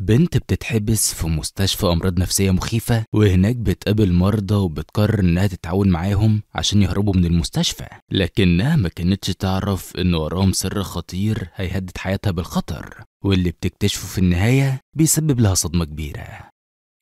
بنت بتتحبس في مستشفى أمراض نفسية مخيفة وهناك بتقابل مرضى وبتقرر إنها تتعاون معاهم عشان يهربوا من المستشفى لكنها ما كانتش تعرف إن وراهم سر خطير هيهدد حياتها بالخطر واللي بتكتشفه في النهاية بيسبب لها صدمة كبيرة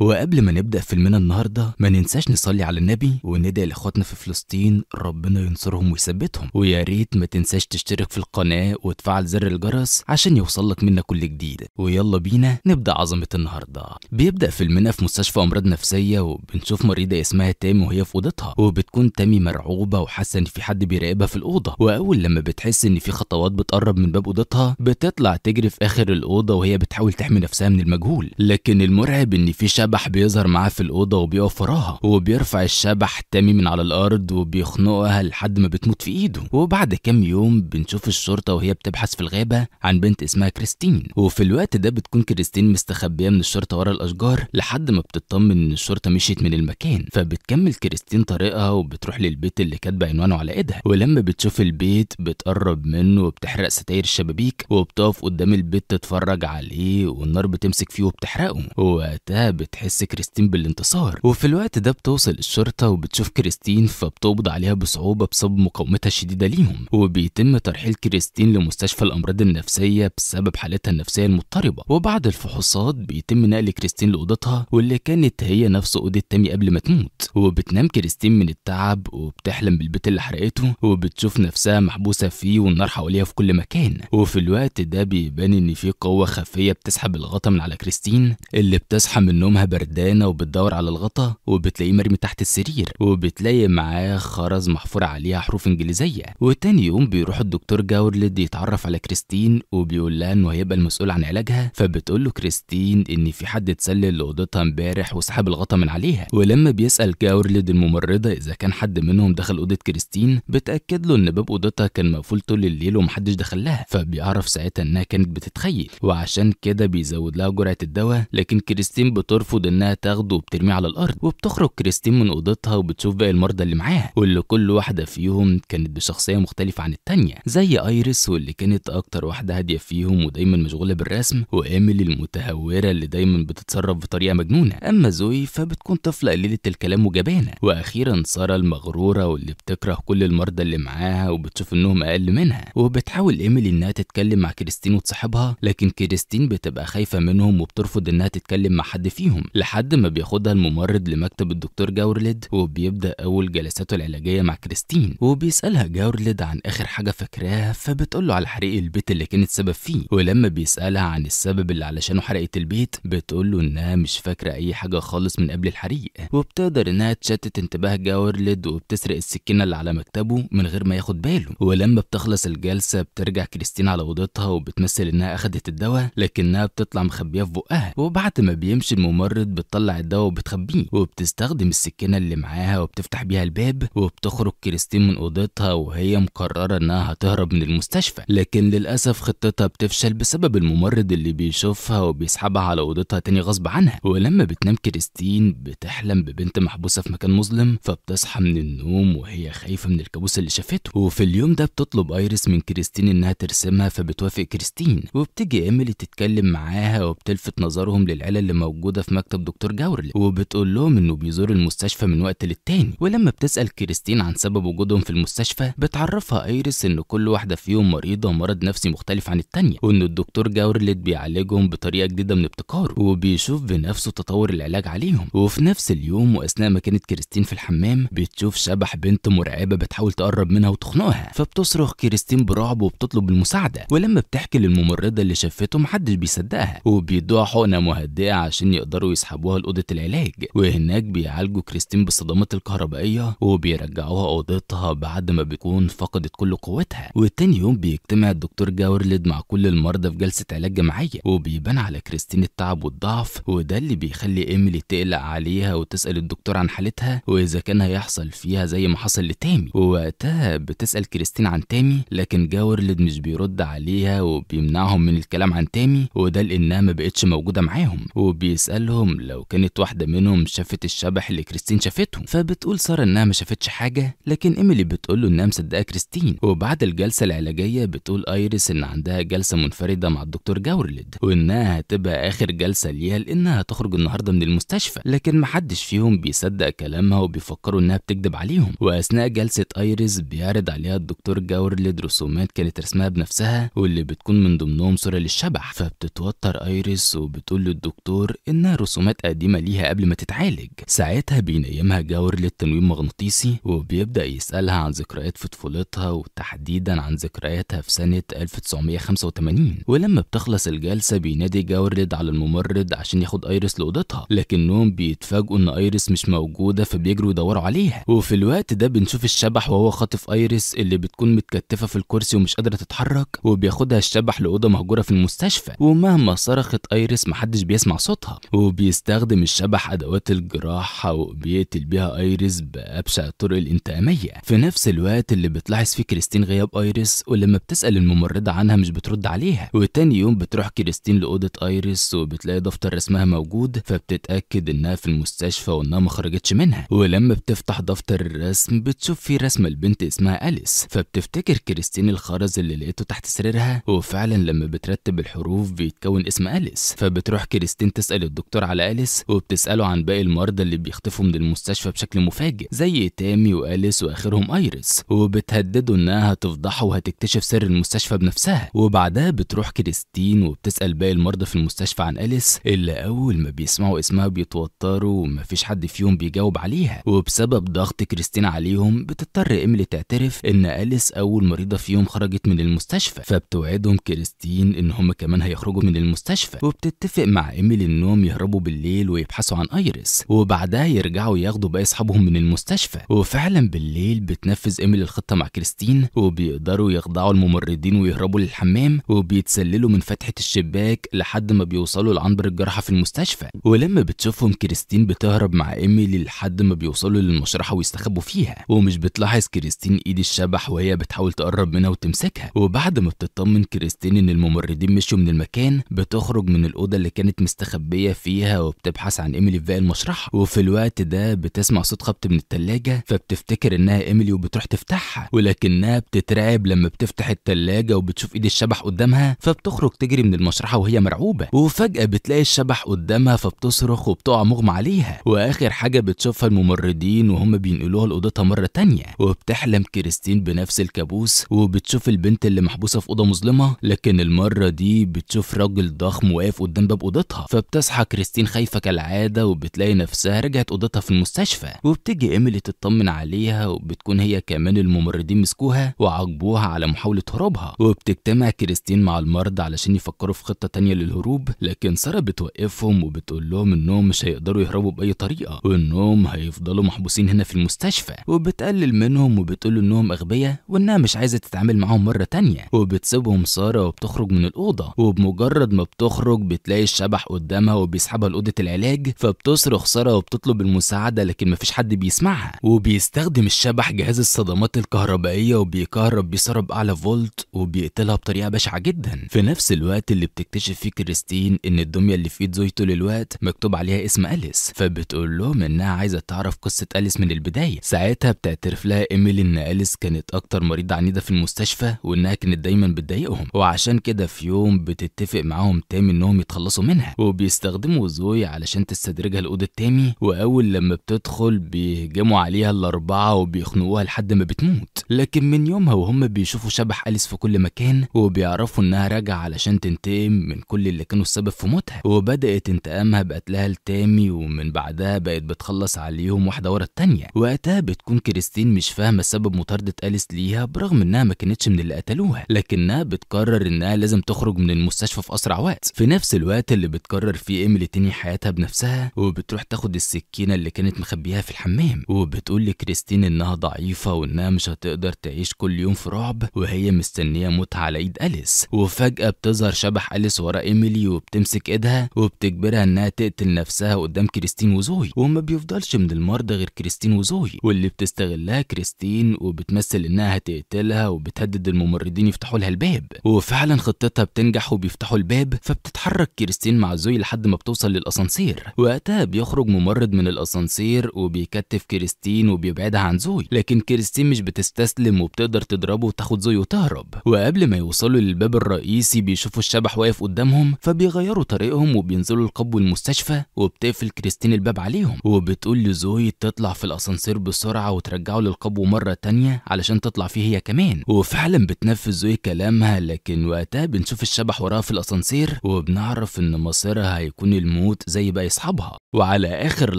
وقبل ما نبدأ فيلمنا النهاردة ما ننساش نصلي على النبي وندعي لإخواتنا في فلسطين ربنا ينصرهم ويثبتهم ويا ريت ما تنساش تشترك في القناة وتفعل زر الجرس عشان يوصلك منا كل جديد ويلا بينا نبدأ عظمة النهاردة بيبدأ فيلمنا في مستشفى أمراض نفسية وبنشوف مريضة اسمها تامي وهي في أوضتها وبتكون تامي مرعوبة وحاسة إن في حد بيراقبها في الأوضة وأول لما بتحس إن في خطوات بتقرب من باب أوضتها بتطلع تجري في آخر الأوضة وهي بتحاول تحمي نفسها من المجهول لكن المرعب إن في الشبح بيظهر معاه في الأوضة وبيقف وراها وبيرفع الشبح تامي من على الأرض وبيخنقها لحد ما بتموت في إيده وبعد كام يوم بنشوف الشرطة وهي بتبحث في الغابة عن بنت اسمها كريستين وفي الوقت ده بتكون كريستين مستخبية من الشرطة ورا الأشجار لحد ما بتطمن إن الشرطة مشيت من المكان فبتكمل كريستين طريقها وبتروح للبيت اللي كاتبة عنوانه على إيدها ولما بتشوف البيت بتقرب منه وبتحرق ستاير الشبابيك وبتقف قدام البيت تتفرج عليه والنار بتمسك فيه وبتحرقه ووقتها بتحس كريستين بالانتصار وفي الوقت ده بتوصل الشرطة وبتشوف كريستين فبتقبض عليها بصعوبة بسبب مقاومتها الشديدة ليهم وبيتم ترحيل كريستين لمستشفى الأمراض النفسية بسبب حالتها النفسية المضطربة وبعد الفحوصات بيتم نقل كريستين لأوضتها واللي كانت هي نفس أوضة تامي قبل ما تموت وبتنام كريستين من التعب وبتحلم بالبيت اللي حرقته وبتشوف نفسها محبوسة فيه والنار حواليها في كل مكان وفي الوقت ده بيبان إن في قوة خفية بتسحب الغطا من على كريستين اللي بتصحى من نومها بردانه وبتدور على الغطا وبتلاقيه مرمي تحت السرير وبتلاقي معاه خرز محفور عليها حروف انجليزيه وتاني يوم بيروح الدكتور جاورلد يتعرف على كريستين وبيقول لها انه هيبقى المسؤول عن علاجها فبتقول له كريستين ان في حد اتسلل لاوضتها امبارح وسحب الغطا من عليها ولما بيسال جاورلد الممرضه اذا كان حد منهم دخل اوضه كريستين بتاكد له ان باب اوضتها كان مقفول طول الليل ومحدش دخل لها فبيعرف ساعتها انها كانت بتتخيل وعشان كده بيزود لها جرعه الدواء لكن كريستين بترفض بترفض انها تاخده وبترميه على الارض وبتخرج كريستين من اوضتها وبتشوف باقي المرضى اللي معاها واللي كل واحده فيهم كانت بشخصيه مختلفه عن التانيه زي ايريس واللي كانت اكتر واحده هاديه فيهم ودايما مشغوله بالرسم واميلي المتهوره اللي دايما بتتصرف بطريقه مجنونه اما زوي فبتكون طفله قليله الكلام وجبانه واخيرا ساره المغروره واللي بتكره كل المرضى اللي معاها وبتشوف انهم اقل منها وبتحاول ايميلي انها تتكلم مع كريستين وتصاحبها لكن كريستين بتبقى خايفه منهم وبترفض انها تتكلم مع حد فيهم لحد ما بياخدها الممرض لمكتب الدكتور جاورليد وبيبدا اول جلساته العلاجيه مع كريستين وبيسالها جاورليد عن اخر حاجه فاكراها فبتقول له على حريق البيت اللي كانت سبب فيه ولما بيسالها عن السبب اللي علشانه حرقت البيت بتقول له انها مش فاكره اي حاجه خالص من قبل الحريق وبتقدر انها تشتت انتباه جاورليد وبتسرق السكينه اللي على مكتبه من غير ما ياخد باله ولما بتخلص الجلسه بترجع كريستين على اوضتها وبتمثل انها اخذت الدواء لكنها بتطلع مخبيه في بقها وبعد ما بيمشي الممرض مرض بتطلع الدواء وبتخبيه وبتستخدم السكينة اللي معاها وبتفتح بيها الباب وبتخرج كريستين من أوضتها وهي مقررة إنها هتهرب من المستشفى لكن للأسف خطتها بتفشل بسبب الممرض اللي بيشوفها وبيسحبها على أوضتها تاني غصب عنها ولما بتنام كريستين بتحلم ببنت محبوسة في مكان مظلم فبتصحى من النوم وهي خايفة من الكابوس اللي شافته وفي اليوم ده بتطلب ايريس من كريستين انها ترسمها فبتوافق كريستين وبتيجي ايميلي تتكلم معاها وبتلفت نظرهم للعيله اللي موجوده في مكتب دكتور جاورل وبتقول لهم انه بيزور المستشفى من وقت للتاني ولما بتسال كريستين عن سبب وجودهم في المستشفى بتعرفها ايريس ان كل واحده فيهم مريضه مرض نفسي مختلف عن التانيه وان الدكتور جاورلت بيعالجهم بطريقه جديده من ابتكاره وبيشوف بنفسه تطور العلاج عليهم وفي نفس اليوم واثناء ما كانت كريستين في الحمام بتشوف شبح بنت مرعبه بتحاول تقرب منها وتخنقها فبتصرخ كريستين برعب وبتطلب المساعده ولما بتحكي للممرضه اللي شافته محدش بيصدقها وبيدوها حقنه مهدئه عشان يقدروا بيقدروا يسحبوها لأوضة العلاج وهناك بيعالجوا كريستين بالصدمات الكهربائية وبيرجعوها أوضتها بعد ما بيكون فقدت كل قوتها وتاني يوم بيجتمع الدكتور جاورلد مع كل المرضى في جلسة علاج جماعية وبيبان على كريستين التعب والضعف وده اللي بيخلي إيميلي تقلق عليها وتسأل الدكتور عن حالتها وإذا كان هيحصل فيها زي ما حصل لتامي ووقتها بتسأل كريستين عن تامي لكن جاورلد مش بيرد عليها وبيمنعهم من الكلام عن تامي وده لأنها ما بقتش موجودة معاهم وبيسالهم لهم لو كانت واحدة منهم شافت الشبح اللي كريستين شافته فبتقول سارة إنها ما شافتش حاجة لكن إيميلي بتقول له إنها مصدقة كريستين وبعد الجلسة العلاجية بتقول ايريس ان عندها جلسه منفرده مع الدكتور جاورلد وانها هتبقى اخر جلسه ليها لانها هتخرج النهارده من المستشفى لكن محدش فيهم بيصدق كلامها وبيفكروا انها بتكذب عليهم واثناء جلسه ايريس بيعرض عليها الدكتور جاورلد رسومات كانت رسمها بنفسها واللي بتكون من ضمنهم صوره للشبح فبتتوتر ايريس وبتقول للدكتور انها رسومات قديمة ليها قبل ما تتعالج ساعتها بينيمها جاور للتنويم مغناطيسي وبيبدأ يسألها عن ذكريات في طفولتها وتحديدا عن ذكرياتها في سنة 1985 ولما بتخلص الجلسة بينادي جاورد على الممرض عشان ياخد ايريس لأوضتها لكنهم بيتفاجئوا ان ايريس مش موجودة فبيجروا يدوروا عليها وفي الوقت ده بنشوف الشبح وهو خاطف ايريس اللي بتكون متكتفة في الكرسي ومش قادرة تتحرك وبياخدها الشبح لأوضة مهجورة في المستشفى ومهما صرخت ايريس محدش بيسمع صوتها بيستخدم الشبح أدوات الجراحة وبيقتل بيها أيريس بأبشع الطرق الانتقامية في نفس الوقت اللي بتلاحظ فيه كريستين غياب أيريس ولما بتسأل الممرضة عنها مش بترد عليها وتاني يوم بتروح كريستين لأوضة أيريس وبتلاقي دفتر رسمها موجود فبتتأكد إنها في المستشفى وإنها ما خرجتش منها ولما بتفتح دفتر الرسم بتشوف فيه رسمة لبنت اسمها أليس فبتفتكر كريستين الخرز اللي لقيته تحت سريرها وفعلا لما بترتب الحروف بيتكون اسم أليس فبتروح كريستين تسأل الدكتور على أليس وبتسأله عن باقي المرضى اللي بيختفوا من المستشفى بشكل مفاجئ زي تامي وأليس وآخرهم أيريس وبتهدده إنها هتفضحه وهتكتشف سر المستشفى بنفسها وبعدها بتروح كريستين وبتسأل باقي المرضى في المستشفى عن أليس إلا أول ما بيسمعوا اسمها بيتوتروا ومفيش حد فيهم بيجاوب عليها وبسبب ضغط كريستين عليهم بتضطر إيميلي تعترف إن أليس أول مريضة فيهم خرجت من المستشفى فبتوعدهم كريستين إن هم كمان هيخرجوا من المستشفى وبتتفق مع إيميلي إنهم يهربوا أصحابه بالليل ويبحثوا عن أيريس وبعدها يرجعوا ياخدوا باقي أصحابهم من المستشفى وفعلا بالليل بتنفذ إيميلي الخطة مع كريستين وبيقدروا يخدعوا الممرضين ويهربوا للحمام وبيتسللوا من فتحة الشباك لحد ما بيوصلوا لعنبر الجراحة في المستشفى ولما بتشوفهم كريستين بتهرب مع إيميلي لحد ما بيوصلوا للمشرحة ويستخبوا فيها ومش بتلاحظ كريستين إيد الشبح وهي بتحاول تقرب منها وتمسكها وبعد ما بتطمن كريستين إن الممرضين مشوا من المكان بتخرج من الأوضة اللي كانت مستخبية فيها فيها وبتبحث عن ايميلي في باقي المشرحه وفي الوقت ده بتسمع صوت خبط من التلاجه فبتفتكر انها ايميلي وبتروح تفتحها ولكنها بتترعب لما بتفتح التلاجه وبتشوف ايد الشبح قدامها فبتخرج تجري من المشرحه وهي مرعوبه وفجاه بتلاقي الشبح قدامها فبتصرخ وبتقع مغمى عليها واخر حاجه بتشوفها الممرضين وهم بينقلوها لاوضتها مره تانية وبتحلم كريستين بنفس الكابوس وبتشوف البنت اللي محبوسه في اوضه مظلمه لكن المره دي بتشوف راجل ضخم واقف قدام باب اوضتها فبتصحى كريستين كريستين خايفة كالعادة وبتلاقي نفسها رجعت أوضتها في المستشفى وبتيجي إيميلي تطمن عليها وبتكون هي كمان الممرضين مسكوها وعاقبوها على محاولة هروبها وبتجتمع كريستين مع المرضى علشان يفكروا في خطة تانية للهروب لكن سارة بتوقفهم وبتقول لهم إنهم مش هيقدروا يهربوا بأي طريقة وإنهم هيفضلوا محبوسين هنا في المستشفى وبتقلل منهم وبتقول إنهم أغبياء وإنها مش عايزة تتعامل معاهم مرة تانية وبتسيبهم سارة وبتخرج من الأوضة وبمجرد ما بتخرج بتلاقي الشبح قدامها وبيسحب صاحبها لاوضه العلاج فبتصرخ ساره وبتطلب المساعده لكن مفيش حد بيسمعها وبيستخدم الشبح جهاز الصدمات الكهربائيه وبيكهرب بيه باعلى فولت وبيقتلها بطريقه بشعه جدا في نفس الوقت اللي بتكتشف فيه كريستين ان الدميه اللي في ايد زوجته طول الوقت مكتوب عليها اسم اليس فبتقول لهم انها عايزه تعرف قصه اليس من البدايه ساعتها بتعترف لها ايميلي ان اليس كانت اكتر مريضه عنيده في المستشفى وانها كانت دايما بتضايقهم وعشان كده في يوم بتتفق معاهم تام انهم يتخلصوا منها وبيستخدموا وزوي علشان تستدرجها الأوضة التامي وأول لما بتدخل بيهجموا عليها الأربعة وبيخنقوها لحد ما بتموت لكن من يومها وهم بيشوفوا شبح أليس في كل مكان وبيعرفوا إنها راجعة علشان تنتقم من كل اللي كانوا السبب في موتها وبدأت انتقامها بقتلها لتامي ومن بعدها بقت بتخلص عليهم واحدة ورا التانية وقتها بتكون كريستين مش فاهمة سبب مطاردة أليس ليها برغم إنها ما كانتش من اللي قتلوها لكنها بتقرر إنها لازم تخرج من المستشفى في أسرع وقت في نفس الوقت اللي بتقرر فيه إيميلي بتنهي حياتها بنفسها وبتروح تاخد السكينة اللي كانت مخبيها في الحمام وبتقول لكريستين إنها ضعيفة وإنها مش هتقدر تعيش كل يوم في رعب وهي مستنية موتها على إيد أليس وفجأة بتظهر شبح أليس ورا إيميلي وبتمسك إيدها وبتجبرها إنها تقتل نفسها قدام كريستين وزوي وما بيفضلش من المرضى غير كريستين وزوي واللي بتستغلها كريستين وبتمثل إنها هتقتلها وبتهدد الممرضين يفتحوا لها الباب وفعلا خطتها بتنجح وبيفتحوا الباب فبتتحرك كريستين مع زوي لحد ما بتوصل بيوصل للاسانسير وقتها بيخرج ممرض من الاسانسير وبيكتف كريستين وبيبعدها عن زوي لكن كريستين مش بتستسلم وبتقدر تضربه وتاخد زوي وتهرب وقبل ما يوصلوا للباب الرئيسي بيشوفوا الشبح واقف قدامهم فبيغيروا طريقهم وبينزلوا القبو المستشفى وبتقفل كريستين الباب عليهم وبتقول لزوي تطلع في الاسانسير بسرعه وترجعه للقبو مره تانية علشان تطلع فيه هي كمان وفعلا بتنفذ زوي كلامها لكن وقتها بنشوف الشبح وراها في الاسانسير وبنعرف ان مصيرها هيكون الم محمود زي بقى اصحابها وعلى آخر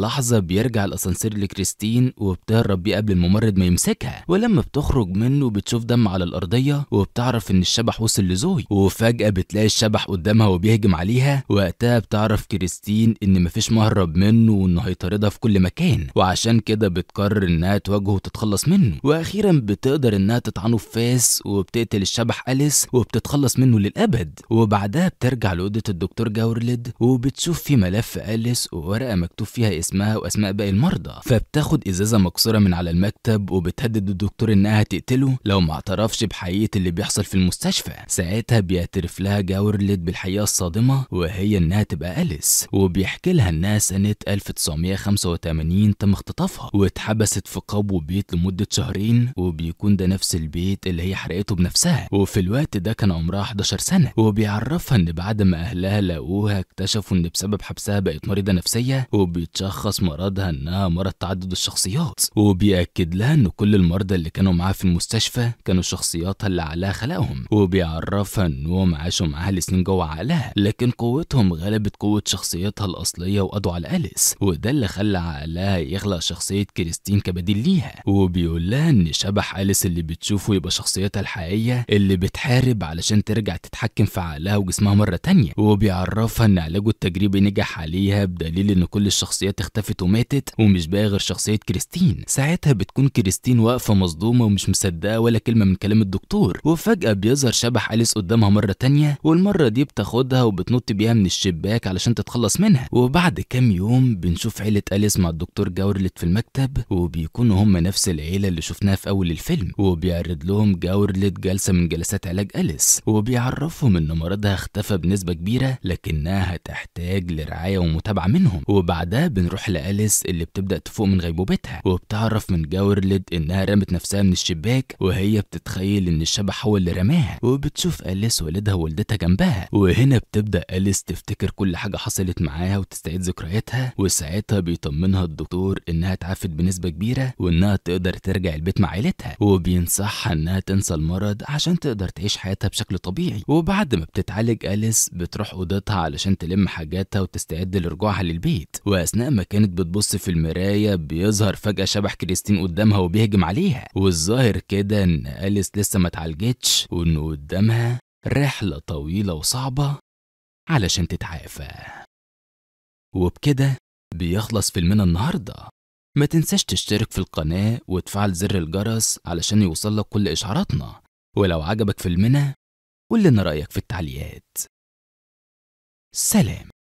لحظة بيرجع الأسانسير لكريستين وبتهرب بيه قبل الممرض ما يمسكها ولما بتخرج منه بتشوف دم على الأرضية وبتعرف إن الشبح وصل لزوي وفجأة بتلاقي الشبح قدامها وبيهجم عليها وقتها بتعرف كريستين إن مفيش مهرب منه وإنه هيطاردها في كل مكان وعشان كده بتقرر إنها تواجهه وتتخلص منه وأخيرا بتقدر إنها تطعنه في فاس وبتقتل الشبح أليس وبتتخلص منه للأبد وبعدها بترجع لأوضة الدكتور جاورلد وبتشوف في ملف أليس وورق ورقه مكتوب فيها اسمها واسماء باقي المرضى فبتاخد ازازه مكسوره من على المكتب وبتهدد الدكتور انها تقتله لو ما اعترفش بحقيقه اللي بيحصل في المستشفى ساعتها بيعترف لها جاورلت بالحقيقه الصادمه وهي انها تبقى اليس وبيحكي لها انها سنه 1985 تم اختطافها واتحبست في قبو بيت لمده شهرين وبيكون ده نفس البيت اللي هي حرقته بنفسها وفي الوقت ده كان عمرها 11 سنه وبيعرفها ان بعد ما اهلها لقوها اكتشفوا ان بسبب حبسها بقت مريضه نفسيا النفسية وبيتشخص مرضها إنها مرض تعدد الشخصيات وبيأكد لها إن كل المرضى اللي كانوا معاها في المستشفى كانوا شخصياتها اللي عقلها خلقهم وبيعرفها إنهم عاشوا معاها لسنين جوه عقلها لكن قوتهم غلبت قوة شخصيتها الأصلية وقضوا على أليس وده اللي خلى عقلها يخلق شخصية كريستين كبديل ليها وبيقول لها إن شبح أليس اللي بتشوفه يبقى شخصيتها الحقيقية اللي بتحارب علشان ترجع تتحكم في عقلها وجسمها مرة تانية وبيعرفها إن علاجه التجريبي نجح عليها بدليل ان كل الشخصيات اختفت وماتت ومش باقي غير شخصيه كريستين ساعتها بتكون كريستين واقفه مصدومه ومش مصدقه ولا كلمه من كلام الدكتور وفجاه بيظهر شبح اليس قدامها مره تانية والمره دي بتاخدها وبتنط بيها من الشباك علشان تتخلص منها وبعد كام يوم بنشوف عيله اليس مع الدكتور جاورلت في المكتب وبيكونوا هم نفس العيله اللي شفناها في اول الفيلم وبيعرض لهم جاورلت جلسه من جلسات علاج اليس وبيعرفهم ان مرضها اختفى بنسبه كبيره لكنها هتحتاج لرعايه ومتابعه منهم وبعدها بنروح لأليس اللي بتبدأ تفوق من غيبوبتها وبتعرف من جاورلد إنها رمت نفسها من الشباك وهي بتتخيل إن الشبح هو اللي رماها وبتشوف أليس والدها ووالدتها جنبها وهنا بتبدأ أليس تفتكر كل حاجة حصلت معاها وتستعيد ذكرياتها وساعتها بيطمنها الدكتور إنها اتعافت بنسبة كبيرة وإنها تقدر ترجع البيت مع عيلتها وبينصحها إنها تنسى المرض عشان تقدر تعيش حياتها بشكل طبيعي وبعد ما بتتعالج أليس بتروح أوضتها علشان تلم حاجاتها وتستعد لرجوعها للبيت البيت واثناء ما كانت بتبص في المرايه بيظهر فجاه شبح كريستين قدامها وبيهجم عليها والظاهر كده ان اليس لسه ما اتعالجتش وان قدامها رحله طويله وصعبه علشان تتعافى وبكده بيخلص فيلمنا النهارده ما تنساش تشترك في القناة وتفعل زر الجرس علشان يوصلك كل إشعاراتنا ولو عجبك فيلمنا قول لنا رأيك في التعليقات سلام